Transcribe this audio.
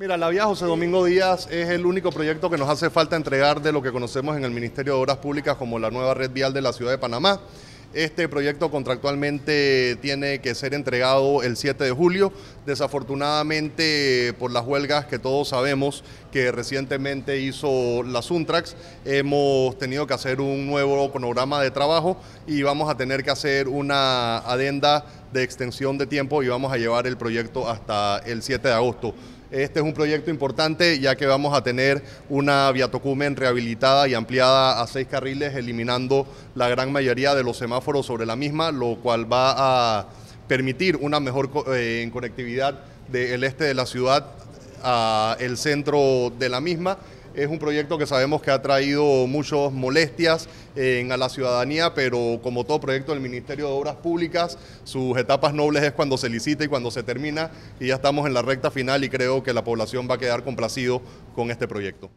Mira, la vía José Domingo Díaz es el único proyecto que nos hace falta entregar de lo que conocemos en el Ministerio de Obras Públicas como la nueva red vial de la ciudad de Panamá. Este proyecto contractualmente tiene que ser entregado el 7 de julio. Desafortunadamente, por las huelgas que todos sabemos que recientemente hizo la Suntrax, hemos tenido que hacer un nuevo cronograma de trabajo y vamos a tener que hacer una adenda de extensión de tiempo y vamos a llevar el proyecto hasta el 7 de agosto. Este es un proyecto importante ya que vamos a tener una viatocumen rehabilitada y ampliada a seis carriles, eliminando la gran mayoría de los semáforos sobre la misma, lo cual va a permitir una mejor eh, conectividad del este de la ciudad al centro de la misma es un proyecto que sabemos que ha traído muchas molestias eh, a la ciudadanía, pero como todo proyecto del Ministerio de Obras Públicas, sus etapas nobles es cuando se licita y cuando se termina, y ya estamos en la recta final y creo que la población va a quedar complacido con este proyecto.